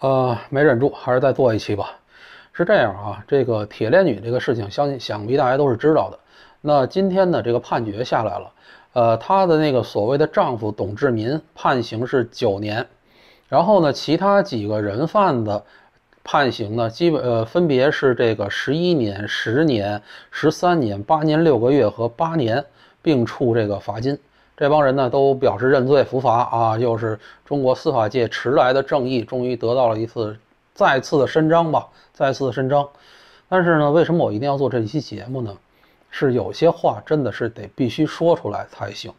呃，没忍住，还是再做一期吧。是这样啊，这个铁链女这个事情，相信想必大家都是知道的。那今天呢，这个判决下来了。呃，她的那个所谓的丈夫董志民判刑是九年，然后呢，其他几个人贩子判刑呢，基本呃分别是这个十一年、十年、十三年、八年六个月和八年，并处这个罚金。这帮人呢都表示认罪伏法啊，又是中国司法界迟来的正义，终于得到了一次再次的伸张吧，再次的伸张。但是呢，为什么我一定要做这一期节目呢？是有些话真的是得必须说出来才行。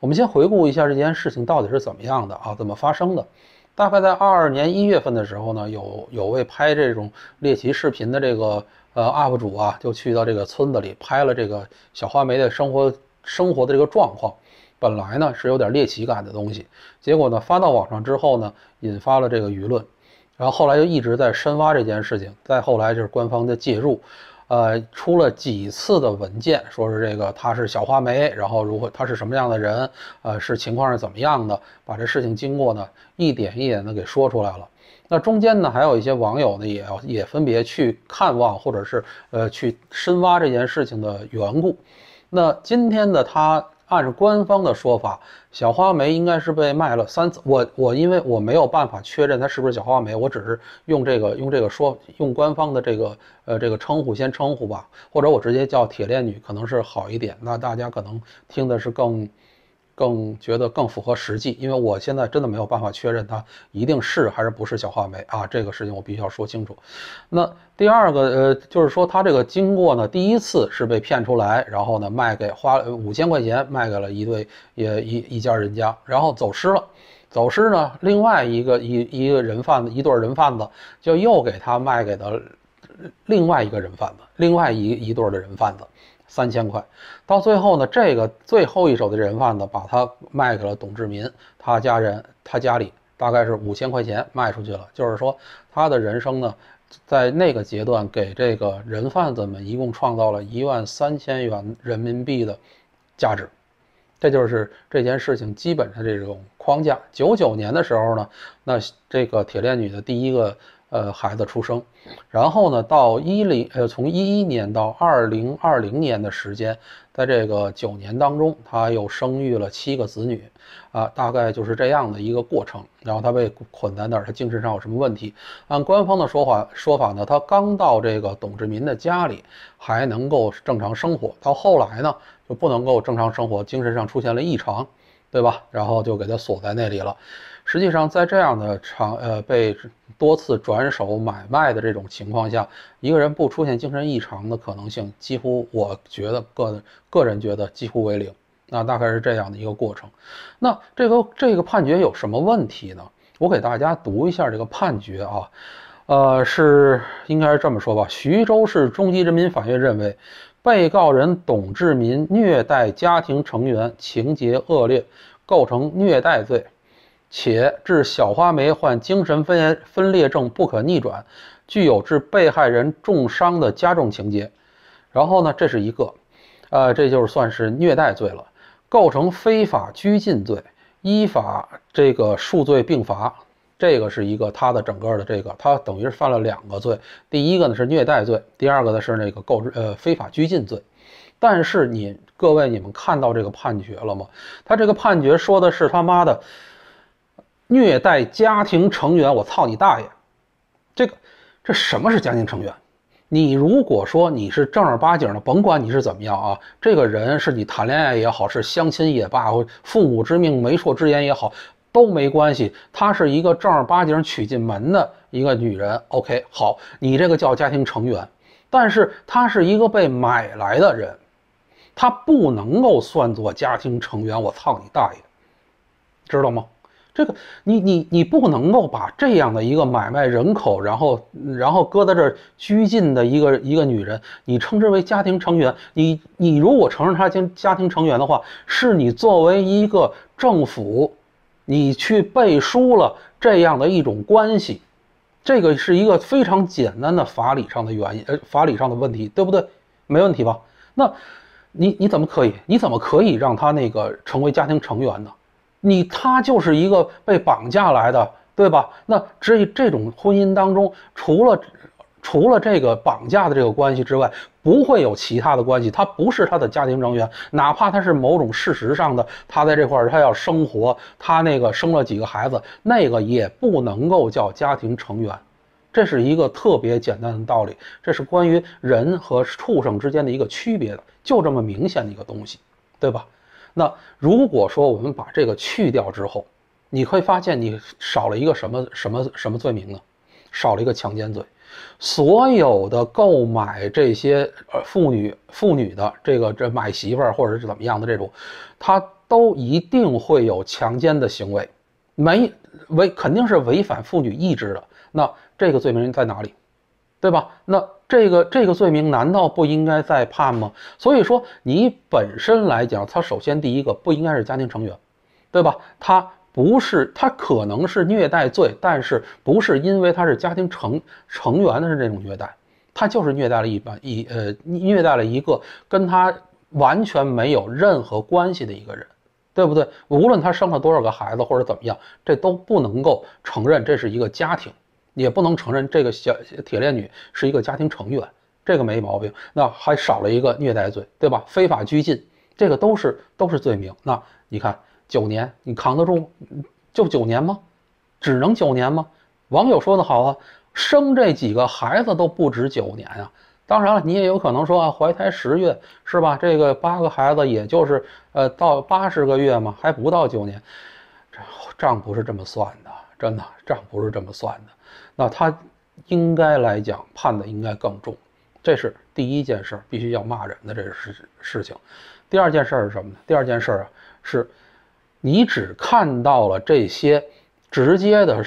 我们先回顾一下这件事情到底是怎么样的啊，怎么发生的？大概在二二年一月份的时候呢，有有位拍这种猎奇视频的这个呃 UP 主啊，就去到这个村子里拍了这个小花梅的生活生活的这个状况。本来呢是有点猎奇感的东西，结果呢发到网上之后呢，引发了这个舆论，然后后来就一直在深挖这件事情，再后来就是官方的介入，呃，出了几次的文件，说是这个他是小花梅，然后如何他是什么样的人，呃，是情况是怎么样的，把这事情经过呢一点一点的给说出来了。那中间呢还有一些网友呢，也要也分别去看望或者是呃去深挖这件事情的缘故。那今天的他。按照官方的说法，小花梅应该是被卖了三次。我我因为我没有办法确认它是不是小花梅，我只是用这个用这个说用官方的这个呃这个称呼先称呼吧，或者我直接叫铁链女可能是好一点。那大家可能听的是更。更觉得更符合实际，因为我现在真的没有办法确认他一定是还是不是小画眉啊，这个事情我必须要说清楚。那第二个，呃，就是说他这个经过呢，第一次是被骗出来，然后呢卖给花五千块钱卖给了一对也一一家人家，然后走失了。走失呢，另外一个一一个人贩子一对人贩子就又给他卖给了另外一个人贩子，另外一一对的人贩子。三千块，到最后呢，这个最后一手的人贩子把他卖给了董志民，他家人他家里大概是五千块钱卖出去了，就是说他的人生呢，在那个阶段给这个人贩子们一共创造了一万三千元人民币的价值，这就是这件事情基本上这种框架。九九年的时候呢，那这个铁链女的第一个。呃，孩子出生，然后呢，到一零呃，从一一年到二零二零年的时间，在这个九年当中，他又生育了七个子女，啊，大概就是这样的一个过程。然后他被捆在那儿，他精神上有什么问题？按官方的说法说法呢，他刚到这个董志民的家里还能够正常生活，到后来呢就不能够正常生活，精神上出现了异常，对吧？然后就给他锁在那里了。实际上，在这样的长呃被多次转手买卖的这种情况下，一个人不出现精神异常的可能性，几乎我觉得个个人觉得几乎为零。那大概是这样的一个过程。那这个这个判决有什么问题呢？我给大家读一下这个判决啊，呃，是应该是这么说吧？徐州市中级人民法院认为，被告人董志民虐待家庭成员，情节恶劣，构成虐待罪。且致小花梅患精神分分裂症不可逆转，具有致被害人重伤的加重情节。然后呢，这是一个，呃，这就是算是虐待罪了，构成非法拘禁罪，依法这个数罪并罚。这个是一个他的整个的这个，他等于是犯了两个罪，第一个呢是虐待罪，第二个呢是那个构呃非法拘禁罪。但是你各位你们看到这个判决了吗？他这个判决说的是他妈的。虐待家庭成员，我操你大爷！这个，这什么是家庭成员？你如果说你是正儿八经的，甭管你是怎么样啊，这个人是你谈恋爱也好，是相亲也罢，或父母之命媒妁之言也好，都没关系。她是一个正儿八经娶进门的一个女人。OK，好，你这个叫家庭成员，但是她是一个被买来的人，她不能够算作家庭成员。我操你大爷，知道吗？这个你你你不能够把这样的一个买卖人口，然后然后搁在这拘禁的一个一个女人，你称之为家庭成员，你你如果承认她家家庭成员的话，是你作为一个政府，你去背书了这样的一种关系，这个是一个非常简单的法理上的原因，呃，法理上的问题，对不对？没问题吧？那你你怎么可以，你怎么可以让她那个成为家庭成员呢？你他就是一个被绑架来的，对吧？那这这种婚姻当中，除了除了这个绑架的这个关系之外，不会有其他的关系。他不是他的家庭成员，哪怕他是某种事实上的，他在这块儿他要生活，他那个生了几个孩子，那个也不能够叫家庭成员。这是一个特别简单的道理，这是关于人和畜生之间的一个区别的，就这么明显的一个东西，对吧？那如果说我们把这个去掉之后，你会发现你少了一个什么什么什么罪名呢？少了一个强奸罪。所有的购买这些呃妇女妇女的这个这买媳妇儿或者是怎么样的这种，他都一定会有强奸的行为，没违肯定是违反妇女意志的。那这个罪名在哪里？对吧？那这个这个罪名难道不应该再判吗？所以说，你本身来讲，他首先第一个不应该是家庭成员，对吧？他不是，他可能是虐待罪，但是不是因为他是家庭成成员的是这种虐待，他就是虐待了一般一呃虐待了一个跟他完全没有任何关系的一个人，对不对？无论他生了多少个孩子或者怎么样，这都不能够承认这是一个家庭。也不能承认这个小铁链女是一个家庭成员，这个没毛病。那还少了一个虐待罪，对吧？非法拘禁，这个都是都是罪名。那你看，九年你扛得住就九年吗？只能九年吗？网友说的好啊，生这几个孩子都不止九年啊。当然了，你也有可能说啊，怀胎十月是吧？这个八个孩子也就是呃到八十个月嘛，还不到九年。这账不是这么算的，真的账不是这么算的。那他应该来讲判的应该更重，这是第一件事儿，必须要骂人的这个事情。第二件事儿是什么呢？第二件事儿啊，是你只看到了这些直接的、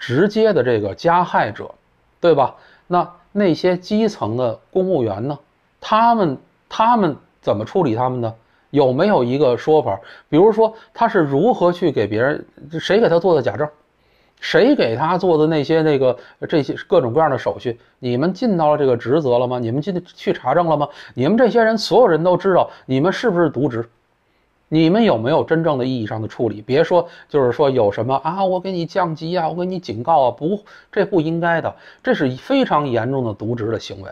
直接的这个加害者，对吧？那那些基层的公务员呢？他们他们怎么处理他们呢？有没有一个说法？比如说他是如何去给别人谁给他做的假证？谁给他做的那些那个这些各种各样的手续？你们尽到了这个职责了吗？你们进去查证了吗？你们这些人，所有人都知道，你们是不是渎职？你们有没有真正的意义上的处理？别说就是说有什么啊？我给你降级啊，我给你警告啊，不，这不应该的，这是非常严重的渎职的行为。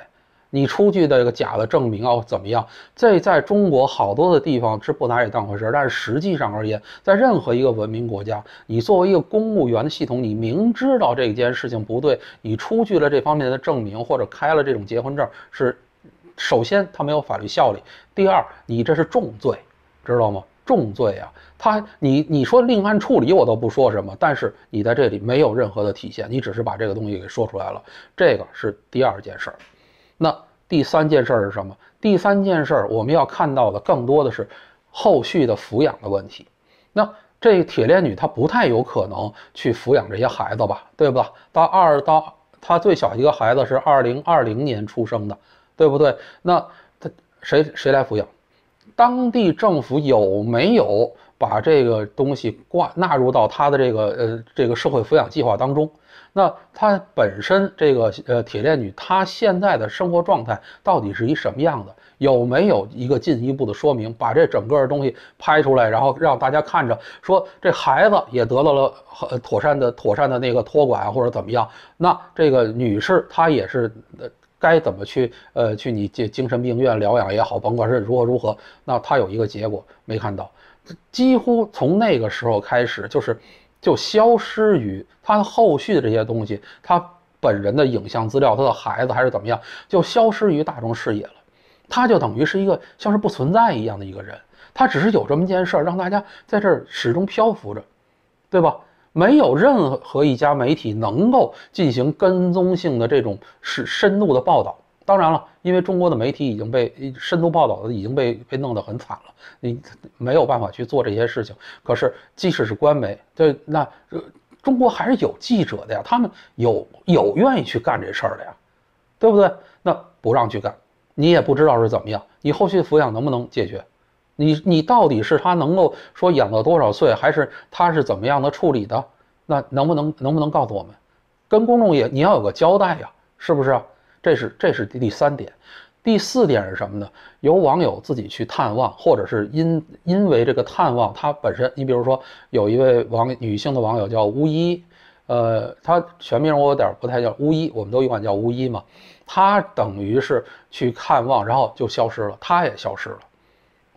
你出具的这个假的证明哦，怎么样？这在中国好多的地方是不拿你当回事儿。但是实际上而言，在任何一个文明国家，你作为一个公务员的系统，你明知道这件事情不对，你出具了这方面的证明或者开了这种结婚证，是首先它没有法律效力。第二，你这是重罪，知道吗？重罪啊！他，你你说另案处理，我都不说什么。但是你在这里没有任何的体现，你只是把这个东西给说出来了。这个是第二件事儿。那第三件事儿是什么？第三件事儿我们要看到的更多的是后续的抚养的问题。那这铁链女她不太有可能去抚养这些孩子吧，对吧？到二到她最小一个孩子是二零二零年出生的，对不对？那她谁谁来抚养？当地政府有没有？把这个东西挂纳入到他的这个呃这个社会抚养计划当中，那他本身这个呃铁链女她现在的生活状态到底是一什么样的？有没有一个进一步的说明？把这整个的东西拍出来，然后让大家看着，说这孩子也得到了和妥善的妥善的那个托管或者怎么样？那这个女士她也是该怎么去呃去你这精神病院疗养也好，甭管是如何如何，那她有一个结果没看到。几乎从那个时候开始，就是就消失于他后续的这些东西，他本人的影像资料，他的孩子还是怎么样，就消失于大众视野了。他就等于是一个像是不存在一样的一个人，他只是有这么件事儿，让大家在这儿始终漂浮着，对吧？没有任何一家媒体能够进行跟踪性的这种是深度的报道。当然了，因为中国的媒体已经被深度报道的已经被被弄得很惨了，你没有办法去做这些事情。可是，即使是官媒，对那呃、中国还是有记者的呀，他们有有愿意去干这事儿的呀，对不对？那不让去干，你也不知道是怎么样，你后续抚养能不能解决？你你到底是他能够说养到多少岁，还是他是怎么样的处理的？那能不能能不能告诉我们？跟公众也你要有个交代呀，是不是？这是这是第三点，第四点是什么呢？由网友自己去探望，或者是因因为这个探望他本身，你比如说有一位网女性的网友叫巫医，呃，她全名我有点不太叫巫医，我们都一管叫巫医嘛。她等于是去看望，然后就消失了，她也消失了，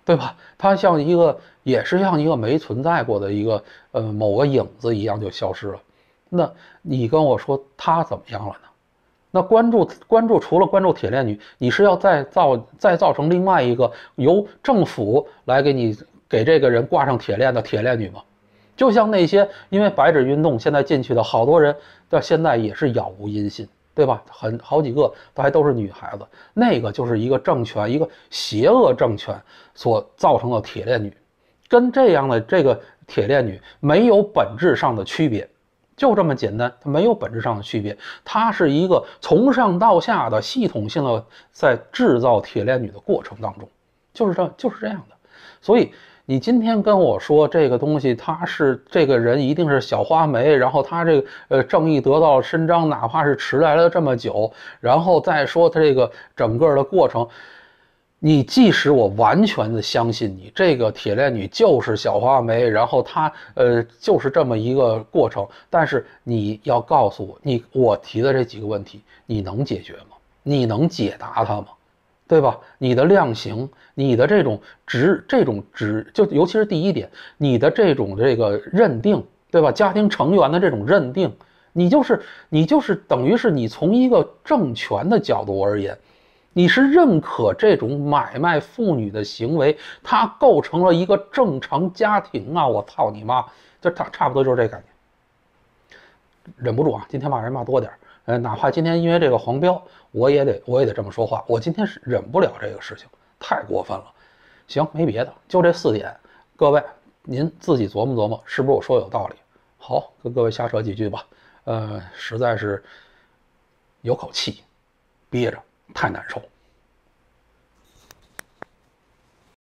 对吧？她像一个也是像一个没存在过的一个呃某个影子一样就消失了。那你跟我说她怎么样了呢？那关注关注，除了关注铁链女，你是要再造再造成另外一个由政府来给你给这个人挂上铁链的铁链女吗？就像那些因为白纸运动现在进去的好多人，到现在也是杳无音信，对吧？很好几个都还都是女孩子，那个就是一个政权、一个邪恶政权所造成的铁链女，跟这样的这个铁链女没有本质上的区别。就这么简单，它没有本质上的区别。它是一个从上到下的系统性的在制造铁链女的过程当中，就是这，就是这样的。所以你今天跟我说这个东西，他是这个人一定是小花梅，然后他这个呃正义得到了伸张，哪怕是迟来了这么久，然后再说他这个整个的过程。你即使我完全的相信你，这个铁链女就是小花梅，然后她呃就是这么一个过程。但是你要告诉我，你我提的这几个问题，你能解决吗？你能解答它吗？对吧？你的量刑，你的这种执这种执，就尤其是第一点，你的这种这个认定，对吧？家庭成员的这种认定，你就是你就是等于是你从一个政权的角度而言。你是认可这种买卖妇女的行为？它构成了一个正常家庭啊！我操你妈！这差差不多就是这感觉。忍不住啊，今天骂人骂多点儿。呃，哪怕今天因为这个黄标，我也得我也得这么说话。我今天是忍不了这个事情，太过分了。行，没别的，就这四点。各位，您自己琢磨琢磨，是不是我说有道理？好，跟各位瞎扯几句吧。呃，实在是有口气憋着。太难受。